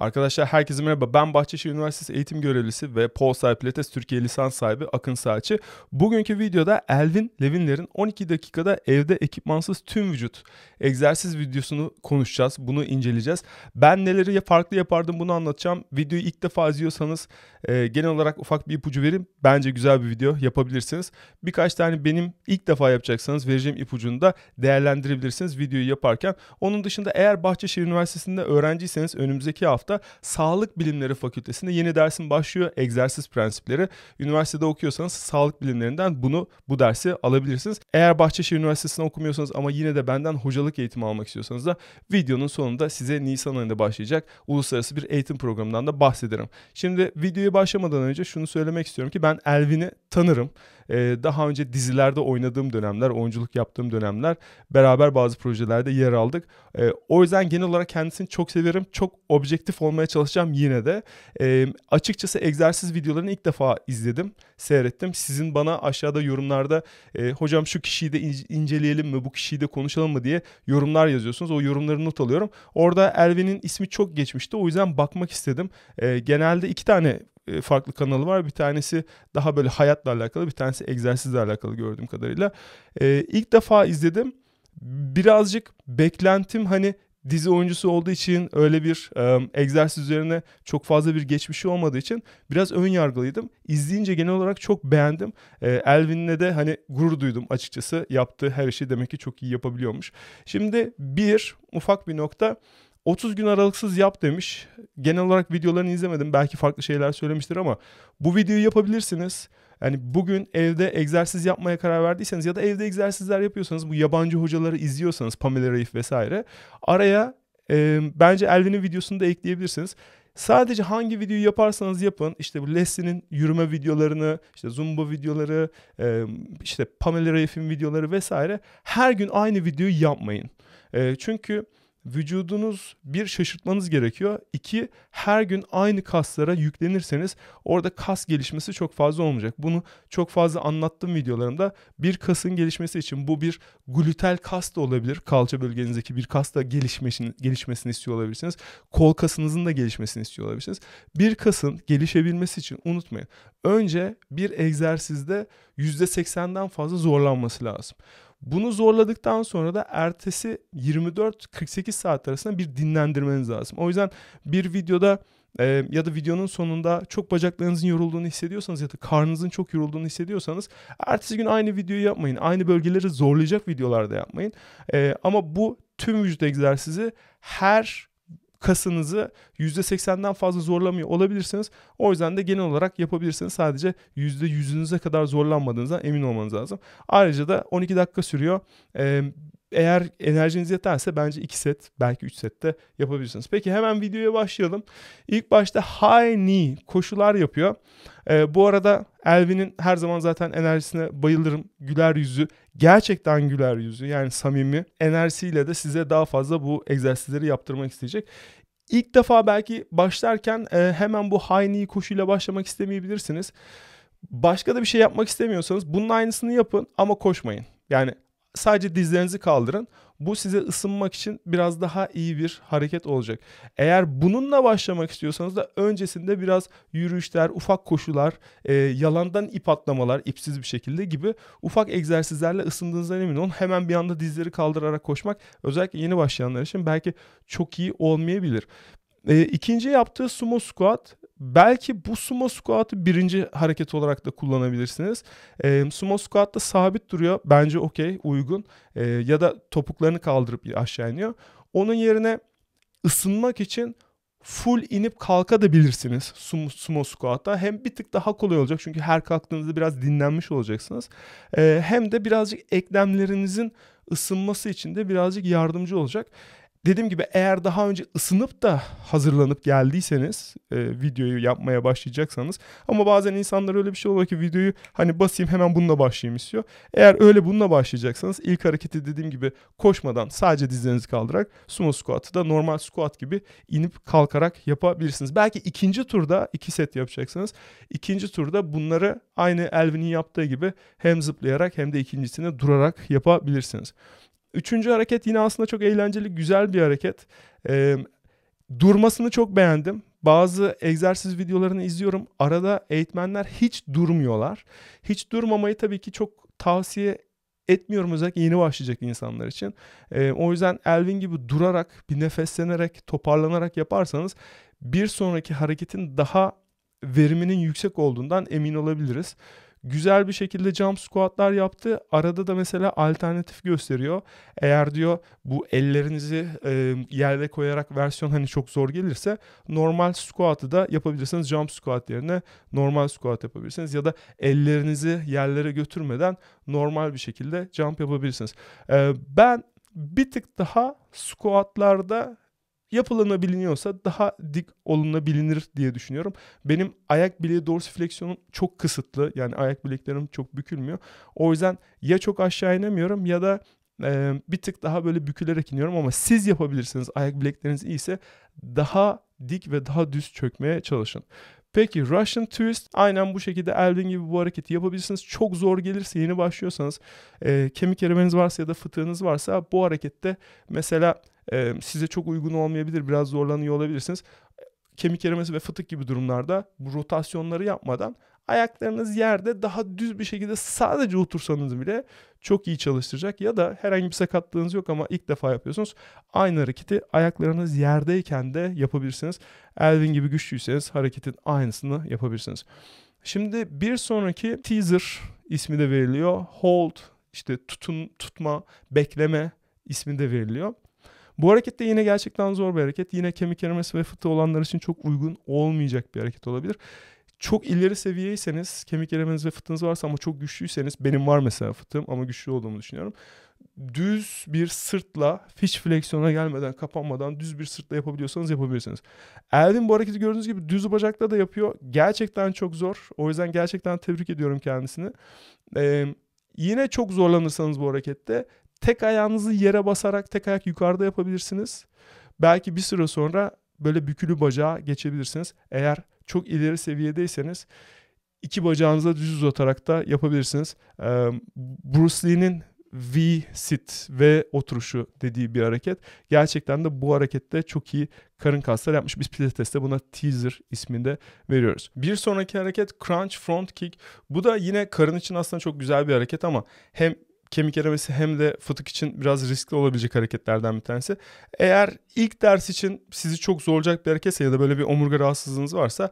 Arkadaşlar herkese merhaba. Ben Bahçeşehir Üniversitesi eğitim görevlisi ve Polsai Pilates Türkiye lisans sahibi Akın Saçı. Bugünkü videoda Elvin Levinler'in 12 dakikada evde ekipmansız tüm vücut egzersiz videosunu konuşacağız. Bunu inceleyeceğiz. Ben neleri farklı yapardım bunu anlatacağım. Videoyu ilk defa izliyorsanız e, genel olarak ufak bir ipucu vereyim. Bence güzel bir video yapabilirsiniz. Birkaç tane benim ilk defa yapacaksanız vereceğim ipucunu da değerlendirebilirsiniz videoyu yaparken. Onun dışında eğer Bahçeşehir Üniversitesi'nde öğrenciyseniz önümüzdeki hafta hafta Sağlık Bilimleri Fakültesi'nde yeni dersin başlıyor. Egzersiz prensipleri. Üniversitede okuyorsanız sağlık bilimlerinden bunu bu dersi alabilirsiniz. Eğer Bahçeşehir Üniversitesi'nde okumuyorsanız ama yine de benden hocalık eğitimi almak istiyorsanız da videonun sonunda size Nisan ayında başlayacak uluslararası bir eğitim programından da bahsederim. Şimdi videoya başlamadan önce şunu söylemek istiyorum ki ben Elvin'i tanırım e, daha önce dizilerde oynadığım dönemler, oyunculuk yaptığım dönemler beraber bazı projelerde yer aldık. E, o yüzden genel olarak kendisini çok severim. Çok objektif olmaya çalışacağım yine de. E, açıkçası egzersiz videolarını ilk defa izledim, seyrettim. Sizin bana aşağıda yorumlarda e, hocam şu kişiyi de inceleyelim mi, bu kişiyi de konuşalım mı diye yorumlar yazıyorsunuz. O yorumları not alıyorum. Orada Elvin'in ismi çok geçmişti. O yüzden bakmak istedim. E, genelde iki tane e, farklı kanalı var. Bir tanesi daha böyle hayatla alakalı, bir tanesi egzersizle alakalı gördüğüm kadarıyla. E, ilk defa izledim. Birazcık beklentim hani dizi oyuncusu olduğu için öyle bir e, egzersiz üzerine çok fazla bir geçmişi olmadığı için biraz ön yargılıydım. İzleyince genel olarak çok beğendim. E, Elvin'le de hani gurur duydum açıkçası. Yaptığı her işi demek ki çok iyi yapabiliyormuş. Şimdi bir ufak bir nokta 30 gün aralıksız yap demiş. Genel olarak videolarını izlemedim. Belki farklı şeyler söylemiştir ama bu videoyu yapabilirsiniz. Yani bugün evde egzersiz yapmaya karar verdiyseniz ya da evde egzersizler yapıyorsanız bu yabancı hocaları izliyorsanız Pamela Reif vesaire araya e, bence Elvin'in videosunu da ekleyebilirsiniz. Sadece hangi videoyu yaparsanız yapın işte bu Leslie'nin yürüme videolarını, işte zumba videoları, e, işte Pamela Reif'in videoları vesaire her gün aynı videoyu yapmayın. E, çünkü vücudunuz bir şaşırtmanız gerekiyor. İki her gün aynı kaslara yüklenirseniz orada kas gelişmesi çok fazla olmayacak. Bunu çok fazla anlattım videolarımda. Bir kasın gelişmesi için bu bir glutel kas da olabilir. Kalça bölgenizdeki bir kas da gelişmesini, gelişmesini istiyor olabilirsiniz. Kol kasınızın da gelişmesini istiyor olabilirsiniz. Bir kasın gelişebilmesi için unutmayın. Önce bir egzersizde %80'den fazla zorlanması lazım. Bunu zorladıktan sonra da ertesi 24-48 saat arasında bir dinlendirmeniz lazım. O yüzden bir videoda e, ya da videonun sonunda çok bacaklarınızın yorulduğunu hissediyorsanız ya da karnınızın çok yorulduğunu hissediyorsanız ertesi gün aynı videoyu yapmayın. Aynı bölgeleri zorlayacak videolarda yapmayın. E, ama bu tüm vücut egzersizi her kasınızı %80'den fazla zorlamıyor olabilirsiniz. O yüzden de genel olarak yapabilirsiniz. Sadece %100'ünüze kadar zorlanmadığınızdan emin olmanız lazım. Ayrıca da 12 dakika sürüyor. Ee, eğer enerjiniz yeterse bence 2 set belki 3 de yapabilirsiniz. Peki hemen videoya başlayalım. İlk başta high knee koşular yapıyor. Ee, bu arada Elvin'in her zaman zaten enerjisine bayılırım. Güler yüzü gerçekten güler yüzü yani samimi enerjisiyle de size daha fazla bu egzersizleri yaptırmak isteyecek. İlk defa belki başlarken e, hemen bu high knee koşuyla başlamak istemeyebilirsiniz. Başka da bir şey yapmak istemiyorsanız bunun aynısını yapın ama koşmayın. Yani sadece dizlerinizi kaldırın. Bu size ısınmak için biraz daha iyi bir hareket olacak. Eğer bununla başlamak istiyorsanız da öncesinde biraz yürüyüşler, ufak koşular, e, yalandan ip atlamalar, ipsiz bir şekilde gibi ufak egzersizlerle ısındığınızdan emin olun. Hemen bir anda dizleri kaldırarak koşmak özellikle yeni başlayanlar için belki çok iyi olmayabilir. E, ikinci yaptığı sumo squat Belki bu sumo squat'ı birinci hareket olarak da kullanabilirsiniz. E, sumo squat da sabit duruyor. Bence okey, uygun. E, ya da topuklarını kaldırıp aşağı iniyor. Onun yerine ısınmak için full inip kalka da bilirsiniz sumo, sumo squat'ta. Hem bir tık daha kolay olacak çünkü her kalktığınızda biraz dinlenmiş olacaksınız. E, hem de birazcık eklemlerinizin ısınması için de birazcık yardımcı olacak. Dediğim gibi eğer daha önce ısınıp da hazırlanıp geldiyseniz e, videoyu yapmaya başlayacaksanız ama bazen insanlar öyle bir şey oluyor ki videoyu hani basayım hemen bununla başlayayım istiyor. Eğer öyle bununla başlayacaksanız ilk hareketi dediğim gibi koşmadan sadece dizlerinizi kaldırarak sumo squat'ı da normal squat gibi inip kalkarak yapabilirsiniz. Belki ikinci turda iki set yapacaksınız. İkinci turda bunları aynı Elvin'in yaptığı gibi hem zıplayarak hem de ikincisini durarak yapabilirsiniz. Üçüncü hareket yine aslında çok eğlenceli, güzel bir hareket. Ee, durmasını çok beğendim. Bazı egzersiz videolarını izliyorum. Arada eğitmenler hiç durmuyorlar. Hiç durmamayı tabii ki çok tavsiye etmiyorum özellikle yeni başlayacak insanlar için. Ee, o yüzden Elvin gibi durarak, bir nefeslenerek, toparlanarak yaparsanız bir sonraki hareketin daha veriminin yüksek olduğundan emin olabiliriz güzel bir şekilde jump squatlar yaptı. Arada da mesela alternatif gösteriyor. Eğer diyor bu ellerinizi e, yerde koyarak versiyon hani çok zor gelirse normal squat'ı da yapabilirsiniz. Jump squat yerine normal squat yapabilirsiniz ya da ellerinizi yerlere götürmeden normal bir şekilde jump yapabilirsiniz. E, ben bir tık daha squatlarda yapılanabiliyorsa daha dik olunabilir diye düşünüyorum. Benim ayak bileği dorsifleksiyonum çok kısıtlı. Yani ayak bileklerim çok bükülmüyor. O yüzden ya çok aşağı inemiyorum ya da e, bir tık daha böyle bükülerek iniyorum ama siz yapabilirsiniz. Ayak bilekleriniz iyiyse daha dik ve daha düz çökmeye çalışın. Peki Russian Twist aynen bu şekilde Elvin gibi bu hareketi yapabilirsiniz. Çok zor gelirse yeni başlıyorsanız e, kemik eremeniz varsa ya da fıtığınız varsa bu harekette mesela e, size çok uygun olmayabilir. Biraz zorlanıyor olabilirsiniz. Kemik erimesi ve fıtık gibi durumlarda bu rotasyonları yapmadan ayaklarınız yerde daha düz bir şekilde sadece otursanız bile çok iyi çalıştıracak. Ya da herhangi bir sakatlığınız yok ama ilk defa yapıyorsunuz. Aynı hareketi ayaklarınız yerdeyken de yapabilirsiniz. Elvin gibi güçlüyseniz hareketin aynısını yapabilirsiniz. Şimdi bir sonraki teaser ismi de veriliyor. Hold, işte tutun, tutma, bekleme ismi de veriliyor. Bu hareket de yine gerçekten zor bir hareket. Yine kemik erimesi ve fıtığı olanlar için çok uygun olmayacak bir hareket olabilir. Çok ileri seviyeyseniz, kemik erimeniz ve fıtığınız varsa ama çok güçlüyseniz, benim var mesela fıtığım ama güçlü olduğumu düşünüyorum. Düz bir sırtla, fiş fleksiyona gelmeden, kapanmadan düz bir sırtla yapabiliyorsanız yapabilirsiniz. Elvin bu hareketi gördüğünüz gibi düz bacakla da yapıyor. Gerçekten çok zor. O yüzden gerçekten tebrik ediyorum kendisini. Ee, Yine çok zorlanırsanız bu harekette Tek ayağınızı yere basarak tek ayak yukarıda yapabilirsiniz. Belki bir süre sonra böyle bükülü bacağa geçebilirsiniz. Eğer çok ileri seviyedeyseniz iki bacağınıza düz uzatarak da yapabilirsiniz. Bruce Lee'nin V sit ve oturuşu dediği bir hareket. Gerçekten de bu harekette çok iyi karın kasları yapmış. Biz pilateste buna teaser isminde veriyoruz. Bir sonraki hareket crunch front kick. Bu da yine karın için aslında çok güzel bir hareket ama hem kemik erimesi hem de fıtık için biraz riskli olabilecek hareketlerden bir tanesi. Eğer ilk ders için sizi çok zorlayacak bir hareketse ya da böyle bir omurga rahatsızlığınız varsa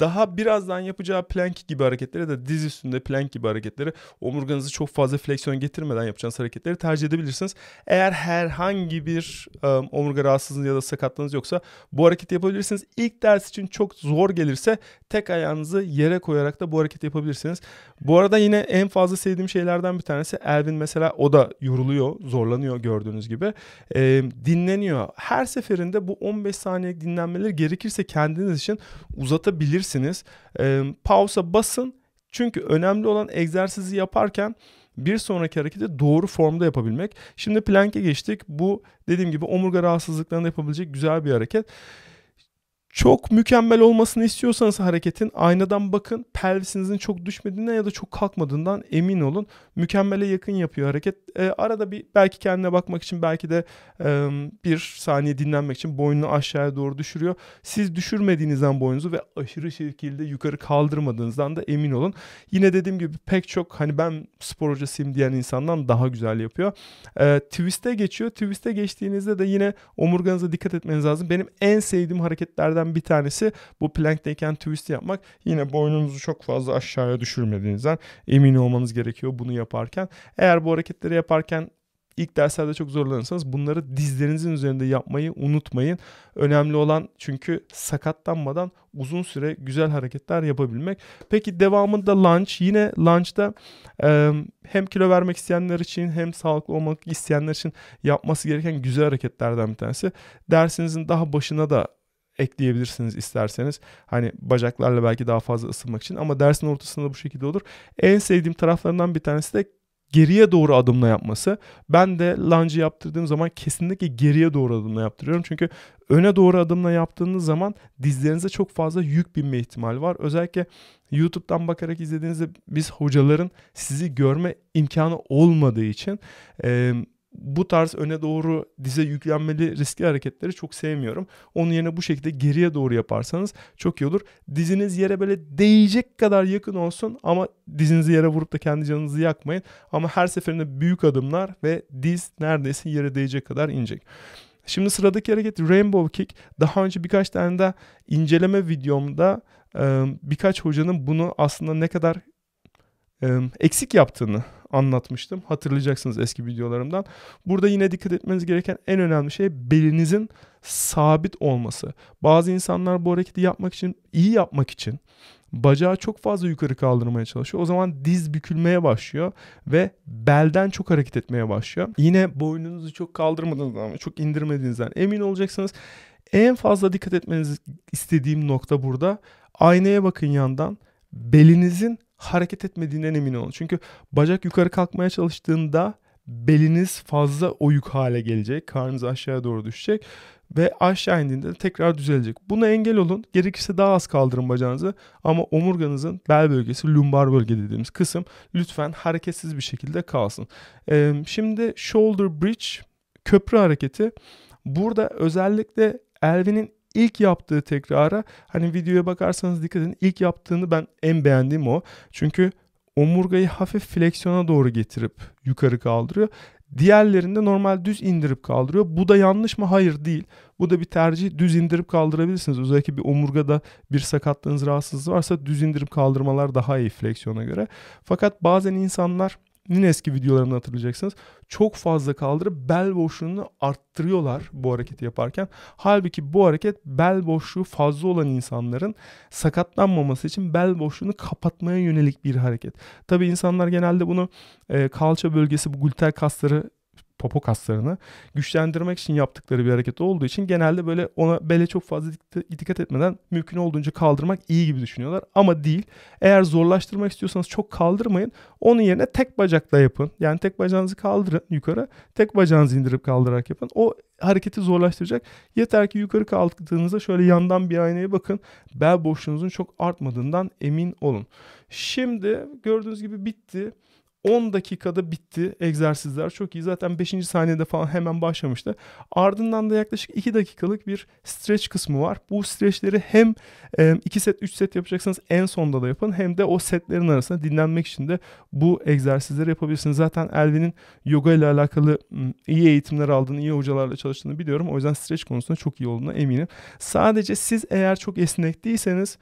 daha birazdan yapacağı plank gibi hareketleri ya da diz üstünde plank gibi hareketleri omurganızı çok fazla fleksiyon getirmeden yapacağınız hareketleri tercih edebilirsiniz. Eğer herhangi bir um, omurga rahatsızlığınız ya da sakatlığınız yoksa bu hareketi yapabilirsiniz. İlk ders için çok zor gelirse tek ayağınızı yere koyarak da bu hareketi yapabilirsiniz. Bu arada yine en fazla sevdiğim şeylerden bir tanesi Elvin mesela o da yoruluyor, zorlanıyor gördüğünüz gibi. E, dinleniyor. Her seferinde bu 15 saniyelik dinlenmeleri gerekirse kendiniz için uzatabilirsiniz durabilirsiniz. E, pausa basın çünkü önemli olan egzersizi yaparken bir sonraki hareketi doğru formda yapabilmek. Şimdi plank'e geçtik. Bu dediğim gibi omurga rahatsızlıklarında yapabilecek güzel bir hareket. Çok mükemmel olmasını istiyorsanız hareketin aynadan bakın. Pelvisinizin çok düşmediğinden ya da çok kalkmadığından emin olun. Mükemmele yakın yapıyor hareket. E, arada bir belki kendine bakmak için belki de e, bir saniye dinlenmek için boynunu aşağıya doğru düşürüyor. Siz düşürmediğinizden boynunuzu ve aşırı şekilde yukarı kaldırmadığınızdan da emin olun. Yine dediğim gibi pek çok hani ben spor hocasıyım diyen insandan daha güzel yapıyor. E, twist'e geçiyor. Twist'e geçtiğinizde de yine omurganıza dikkat etmeniz lazım. Benim en sevdiğim hareketlerden şeylerden bir tanesi bu plank twist yapmak. Yine boynunuzu çok fazla aşağıya düşürmediğinizden emin olmanız gerekiyor bunu yaparken. Eğer bu hareketleri yaparken ilk derslerde çok zorlanırsanız bunları dizlerinizin üzerinde yapmayı unutmayın. Önemli olan çünkü sakatlanmadan uzun süre güzel hareketler yapabilmek. Peki devamında lunch Yine lunge'da e, hem kilo vermek isteyenler için hem sağlıklı olmak isteyenler için yapması gereken güzel hareketlerden bir tanesi. Dersinizin daha başına da ekleyebilirsiniz isterseniz. Hani bacaklarla belki daha fazla ısınmak için ama dersin ortasında bu şekilde olur. En sevdiğim taraflarından bir tanesi de geriye doğru adımla yapması. Ben de lunge'ı yaptırdığım zaman kesinlikle geriye doğru adımla yaptırıyorum. Çünkü öne doğru adımla yaptığınız zaman dizlerinize çok fazla yük binme ihtimali var. Özellikle YouTube'dan bakarak izlediğinizde biz hocaların sizi görme imkanı olmadığı için e, bu tarz öne doğru dize yüklenmeli riskli hareketleri çok sevmiyorum. Onun yerine bu şekilde geriye doğru yaparsanız çok iyi olur. Diziniz yere böyle değecek kadar yakın olsun ama dizinizi yere vurup da kendi canınızı yakmayın. Ama her seferinde büyük adımlar ve diz neredeyse yere değecek kadar inecek. Şimdi sıradaki hareket Rainbow Kick. Daha önce birkaç tane de inceleme videomda birkaç hocanın bunu aslında ne kadar eksik yaptığını anlatmıştım. Hatırlayacaksınız eski videolarımdan. Burada yine dikkat etmeniz gereken en önemli şey belinizin sabit olması. Bazı insanlar bu hareketi yapmak için, iyi yapmak için bacağı çok fazla yukarı kaldırmaya çalışıyor. O zaman diz bükülmeye başlıyor ve belden çok hareket etmeye başlıyor. Yine boynunuzu çok kaldırmadığınızdan ama çok indirmediğinizden emin olacaksınız. En fazla dikkat etmeniz istediğim nokta burada. Aynaya bakın yandan. Belinizin hareket etmediğinden emin olun. Çünkü bacak yukarı kalkmaya çalıştığında beliniz fazla oyuk hale gelecek. Karnınız aşağıya doğru düşecek ve aşağı indiğinde tekrar düzelecek. Buna engel olun. Gerekirse daha az kaldırın bacağınızı ama omurganızın bel bölgesi, lumbar bölge dediğimiz kısım lütfen hareketsiz bir şekilde kalsın. Ee, şimdi shoulder bridge köprü hareketi. Burada özellikle Elvin'in ilk yaptığı tekrara hani videoya bakarsanız dikkat edin ilk yaptığını ben en beğendiğim o. Çünkü omurgayı hafif fleksiyona doğru getirip yukarı kaldırıyor. Diğerlerinde normal düz indirip kaldırıyor. Bu da yanlış mı? Hayır değil. Bu da bir tercih. Düz indirip kaldırabilirsiniz. Özellikle bir omurgada bir sakatlığınız rahatsızlığı varsa düz indirip kaldırmalar daha iyi fleksiyona göre. Fakat bazen insanlar Nin eski videolarımdan hatırlayacaksınız. Çok fazla kaldırıp bel boşluğunu arttırıyorlar bu hareketi yaparken. Halbuki bu hareket bel boşluğu fazla olan insanların sakatlanmaması için bel boşluğunu kapatmaya yönelik bir hareket. Tabi insanlar genelde bunu e, kalça bölgesi bu gluteal kasları popo kaslarını güçlendirmek için yaptıkları bir hareket olduğu için genelde böyle ona bele çok fazla dikkat etmeden mümkün olduğunca kaldırmak iyi gibi düşünüyorlar ama değil. Eğer zorlaştırmak istiyorsanız çok kaldırmayın. Onun yerine tek bacakla yapın. Yani tek bacağınızı kaldırın yukarı. Tek bacağınızı indirip kaldırarak yapın. O hareketi zorlaştıracak. Yeter ki yukarı kalktığınızda şöyle yandan bir aynaya bakın. Bel boşluğunuzun çok artmadığından emin olun. Şimdi gördüğünüz gibi bitti. 10 dakikada bitti egzersizler çok iyi. Zaten 5. saniyede falan hemen başlamıştı. Ardından da yaklaşık 2 dakikalık bir stretch kısmı var. Bu streçleri hem 2 set 3 set yapacaksanız en sonda da yapın. Hem de o setlerin arasında dinlenmek için de bu egzersizleri yapabilirsiniz. Zaten Elvin'in yoga ile alakalı iyi eğitimler aldığını, iyi hocalarla çalıştığını biliyorum. O yüzden streç konusunda çok iyi olduğuna eminim. Sadece siz eğer çok esnek değilseniz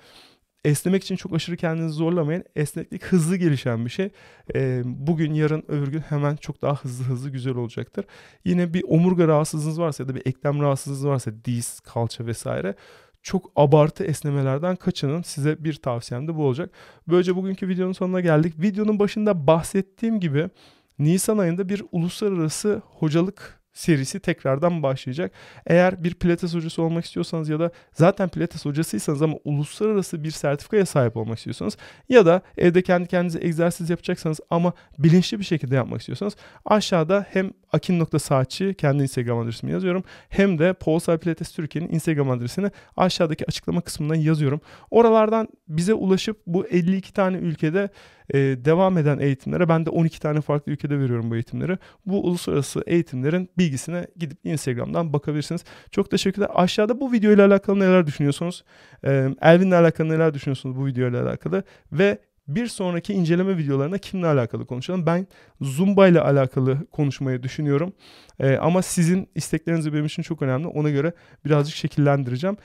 Esnemek için çok aşırı kendinizi zorlamayın. Esneklik hızlı gelişen bir şey. E, bugün, yarın, öbür gün hemen çok daha hızlı hızlı güzel olacaktır. Yine bir omurga rahatsızlığınız varsa ya da bir eklem rahatsızlığınız varsa diz, kalça vesaire çok abartı esnemelerden kaçının. Size bir tavsiyem de bu olacak. Böylece bugünkü videonun sonuna geldik. Videonun başında bahsettiğim gibi Nisan ayında bir uluslararası hocalık serisi tekrardan başlayacak. Eğer bir pilates hocası olmak istiyorsanız ya da zaten pilates hocasıysanız ama uluslararası bir sertifikaya sahip olmak istiyorsanız ya da evde kendi kendinize egzersiz yapacaksanız ama bilinçli bir şekilde yapmak istiyorsanız aşağıda hem akin.saatçi kendi Instagram adresimi yazıyorum hem de Polsar Pilates Türkiye'nin Instagram adresini aşağıdaki açıklama kısmından yazıyorum. Oralardan bize ulaşıp bu 52 tane ülkede e, devam eden eğitimlere ben de 12 tane farklı ülkede veriyorum bu eğitimleri. Bu uluslararası eğitimlerin bilgisine gidip Instagram'dan bakabilirsiniz. Çok teşekkürler. Aşağıda bu video ile alakalı neler düşünüyorsunuz? E, Elvin'le alakalı neler düşünüyorsunuz bu video ile alakalı? Ve bir sonraki inceleme videolarında kimle alakalı konuşalım. Ben Zumba ile alakalı konuşmayı düşünüyorum. Ee, ama sizin istekleriniz benim için çok önemli. Ona göre birazcık şekillendireceğim.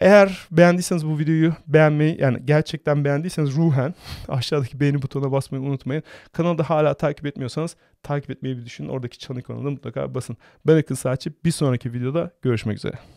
Eğer beğendiyseniz bu videoyu beğenmeyi yani gerçekten beğendiyseniz ruhen aşağıdaki beğeni butonuna basmayı unutmayın. Kanalda hala takip etmiyorsanız takip etmeyi bir düşünün. Oradaki çan ikonuna mutlaka basın. Ben Akın Saatçi. Bir sonraki videoda görüşmek üzere.